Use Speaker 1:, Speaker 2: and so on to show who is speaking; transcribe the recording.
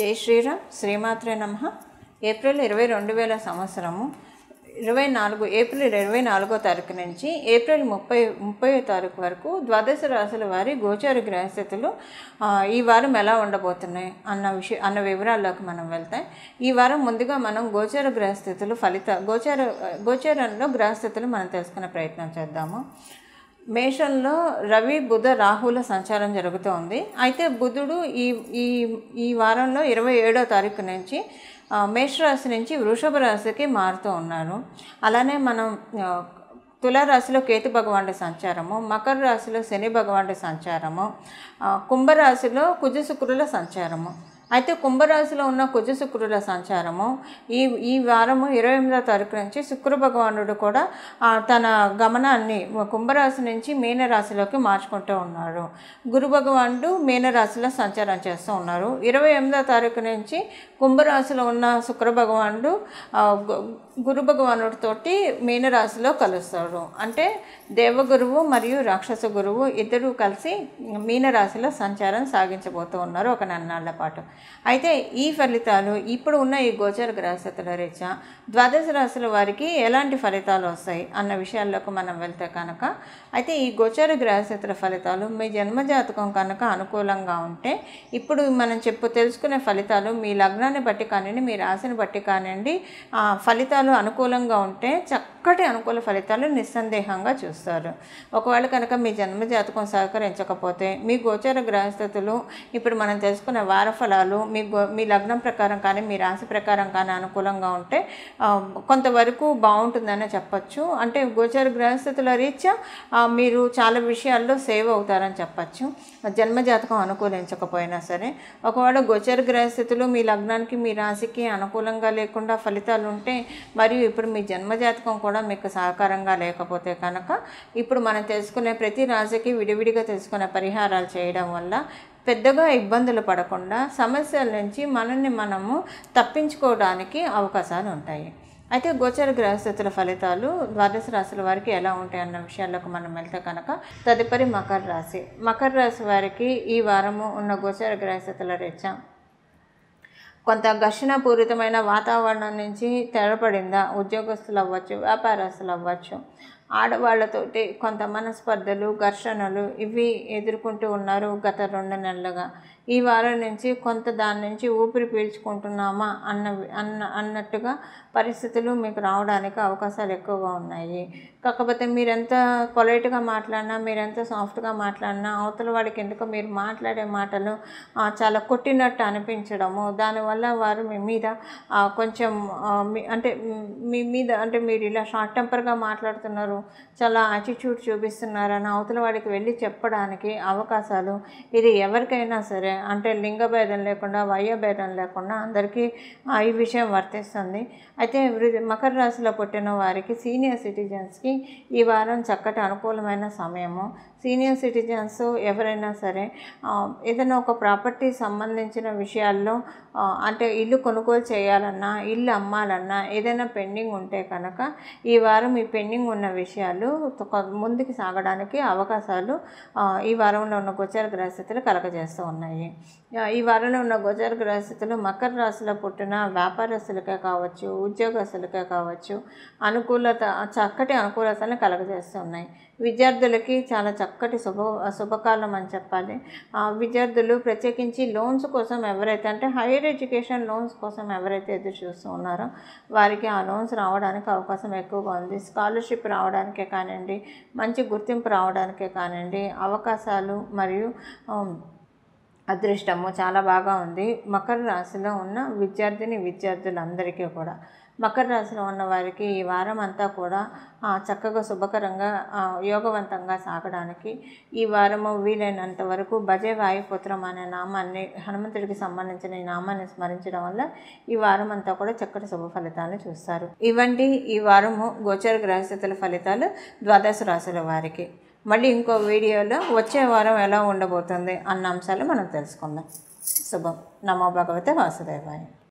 Speaker 1: జై శ్రీరామ్ శ్రీమాత్రే నమ ఏప్రిల్ ఇరవై రెండు వేల సంవత్సరము ఇరవై నాలుగు ఏప్రిల్ ఇరవై నాలుగో తారీఖు నుంచి ఏప్రిల్ ముప్పై ముప్పై తారీఖు వరకు ద్వాదశ రాశుల వారి గోచార గ్రహస్థితులు ఈ వారం ఎలా ఉండబోతున్నాయి అన్న విషయ అన్న వివరాల్లోకి మనం వెళ్తాం ఈ వారం ముందుగా మనం గోచార గ్రహస్థితులు ఫలిత గోచార గోచారంలో గ్రహస్థితులు మనం తెలుసుకునే ప్రయత్నం చేద్దాము మేషంలో రవి బుధ రాహుల సంచారం జరుగుతోంది అయితే బుధుడు ఈ ఈ ఈ వారంలో ఇరవై ఏడో తారీఖు నుంచి మేషరాశి నుంచి వృషభ రాశికి మారుతూ ఉన్నారు అలానే మనం తులారాశిలో కేతు భగవానుడి సంచారము మకర రాశిలో శని భగవానుడి సంచారము కుంభరాశిలో కుజ శుక్రుల సంచారము అయితే కుంభరాశిలో ఉన్న కుజ శుక్రుల సంచారము ఈ ఈ వారము ఇరవై ఎనిమిదో తారీఖు నుంచి శుక్ర భగవానుడు కూడా తన గమనాన్ని కుంభరాశి నుంచి మీనరాశిలోకి మార్చుకుంటూ ఉన్నాడు గురు భగవానుడు మీనరాశిలో సంచారం చేస్తూ ఉన్నారు ఇరవై ఎనిమిదో తారీఖు నుంచి కుంభరాశిలో ఉన్న శుక్ర భగవానుడు గురు భగవానుడితోటి మీనరాశిలో కలుస్తాడు అంటే దేవగురువు మరియు రాక్షస గురువు ఇద్దరూ కలిసి మీనరాశిలో సంచారం సాగించబోతూ ఉన్నారు ఒక నన్నాళ్ల పాటు అయితే ఈ ఫలితాలు ఇప్పుడు ఉన్న ఈ గోచర గ్రహస్థతుల రీత్యా ద్వాదశ రాశుల వారికి ఎలాంటి ఫలితాలు వస్తాయి అన్న విషయాల్లోకి మనం వెళ్తే కనుక అయితే ఈ గోచర గ్రహస్థతుల ఫలితాలు మీ జన్మజాతకం కనుక అనుకూలంగా ఉంటే ఇప్పుడు మనం చెప్పు తెలుసుకునే ఫలితాలు మీ లగ్నాన్ని బట్టి కానివ్వండి మీ రాశిని బట్టి కానివ్వండి ఫలితాలు అనుకూలంగా ఉంటే చక్కటి అనుకూల ఫలితాలు నిస్సందేహంగా చూస్తారు ఒకవేళ కనుక మీ జన్మజాతకం సహకరించకపోతే మీ గోచర గ్రహస్థతులు ఇప్పుడు మనం తెలుసుకునే వార ఫలాలు ఫలితాలు మీ మీ లగ్నం ప్రకారం కానీ మీ రాశి ప్రకారం కానీ అనుకూలంగా ఉంటే కొంతవరకు బాగుంటుందని చెప్పచ్చు అంటే గోచర గ్రహస్థితుల రీత్యా మీరు చాలా విషయాల్లో సేవ్ అవుతారని చెప్పచ్చు జన్మజాతకం అనుకూలించకపోయినా సరే ఒకవేళ గోచర గ్రహస్థితులు మీ లగ్నానికి మీ రాశికి అనుకూలంగా లేకుండా ఫలితాలు ఉంటే మరియు ఇప్పుడు మీ జన్మజాతకం కూడా మీకు సహకారంగా లేకపోతే కనుక ఇప్పుడు మనం తెలుసుకునే ప్రతి రాశికి విడివిడిగా తెలుసుకునే పరిహారాలు చేయడం వల్ల పెద్దగా ఇబ్బందులు పడకుండా సమస్యల నుంచి మనల్ని మనము తప్పించుకోవడానికి అవకాశాలు ఉంటాయి అయితే గోచర గ్రహస్థితుల ఫలితాలు ద్వాదశ రాశుల వారికి ఎలా ఉంటాయి అన్న విషయాల్లోకి మనం వెళ్తే కనుక తదుపరి మకర రాశి మకర రాశి వారికి ఈ వారము ఉన్న గోచర గ్రహస్థితుల రీత్యా కొంత ఘర్షణపూరితమైన వాతావరణం నుంచి తెరపడిందా ఉద్యోగస్తులు అవ్వచ్చు వ్యాపారస్తులు అవ్వచ్చు ఆడవాళ్లతోటి కొంత మనస్పర్ధలు ఘర్షణలు ఇవి ఎదుర్కొంటూ ఉన్నారు గత రెండు నెలలుగా ఈ వారం నుంచి కొంత దాని నుంచి ఊపిరి పీల్చుకుంటున్నామా అన్న అన్న అన్నట్టుగా పరిస్థితులు మీకు రావడానికి అవకాశాలు ఎక్కువగా ఉన్నాయి కాకపోతే మీరెంత పొలైట్గా మాట్లాడినా మీరెంత సాఫ్ట్గా మాట్లాడినా అవతల వాడికి ఎందుకు మీరు మాట్లాడే మాటలు చాలా కొట్టినట్టు అనిపించడము దానివల్ల వారు మీ మీద కొంచెం అంటే మీ మీద అంటే మీరు ఇలా షార్ట్ టెంపర్గా మాట్లాడుతున్నారు చాలా యాటిట్యూడ్ చూపిస్తున్నారని అవతల వాడికి వెళ్ళి చెప్పడానికి అవకాశాలు ఇది ఎవరికైనా సరే అంటే లింగ భేదం లేకుండా వయోభేదం లేకుండా అందరికీ ఈ విషయం వర్తిస్తుంది అయితే మకర రాశిలో పుట్టిన వారికి సీనియర్ సిటిజన్స్కి ఈ వారం చక్కటి అనుకూలమైన సమయము సీనియర్ సిటిజన్స్ ఎవరైనా సరే ఏదైనా ఒక ప్రాపర్టీ సంబంధించిన విషయాల్లో అంటే ఇల్లు కొనుగోలు చేయాలన్నా ఇల్లు అమ్మాలన్నా ఏదైనా పెండింగ్ ఉంటే కనుక ఈ వారం ఈ పెండింగ్ ఉన్న విషయాలు ముందుకు సాగడానికి అవకాశాలు ఈ వారంలో ఉన్న గోచార గ్రహస్థితులు కలగజేస్తూ ఉన్నాయి ఈ వారంలో ఉన్న గోచార గ్రహస్థితులు మకర రాశిలో పుట్టిన వ్యాపారస్తులకే కావచ్చు ఉద్యోగస్తులకే కావచ్చు అనుకూలత చక్కటి అనుకూలతను కలగజేస్తున్నాయి విద్యార్థులకి చాలా చక్క చక్కటి శుభ శుభకాలం అని చెప్పాలి విద్యార్థులు ప్రత్యేకించి లోన్స్ కోసం ఎవరైతే అంటే హైయర్ ఎడ్యుకేషన్ లోన్స్ కోసం ఎవరైతే ఎదురు చూస్తూ ఉన్నారో వారికి ఆ లోన్స్ రావడానికి అవకాశం ఎక్కువగా ఉంది స్కాలర్షిప్ రావడానికే కానివ్వండి మంచి గుర్తింపు రావడానికే కానివ్వండి అవకాశాలు మరియు అదృష్టము చాలా బాగా ఉంది మకర రాశిలో ఉన్న విద్యార్థిని విద్యార్థులందరికీ కూడా మకర రాశిలో ఉన్న వారికి ఈ వారం అంతా కూడా చక్కగా శుభకరంగా యోగవంతంగా సాగడానికి ఈ వారము వీలైనంత వరకు భజే వాయుపుత్రం అనే నామాన్ని హనుమంతుడికి సంబంధించిన ఈ నామాన్ని స్మరించడం వల్ల ఈ వారం అంతా కూడా చక్కటి శుభ ఫలితాలు చూస్తారు ఇవండి ఈ వారము గోచర గ్రహస్థితుల ఫలితాలు ద్వాదశ రాశుల వారికి మళ్ళీ ఇంకో వీడియోలో వచ్చే వారం ఎలా ఉండబోతుంది అన్న అంశాలు మనం తెలుసుకుందాం శుభం నమో భగవతే వాసుదేవాయ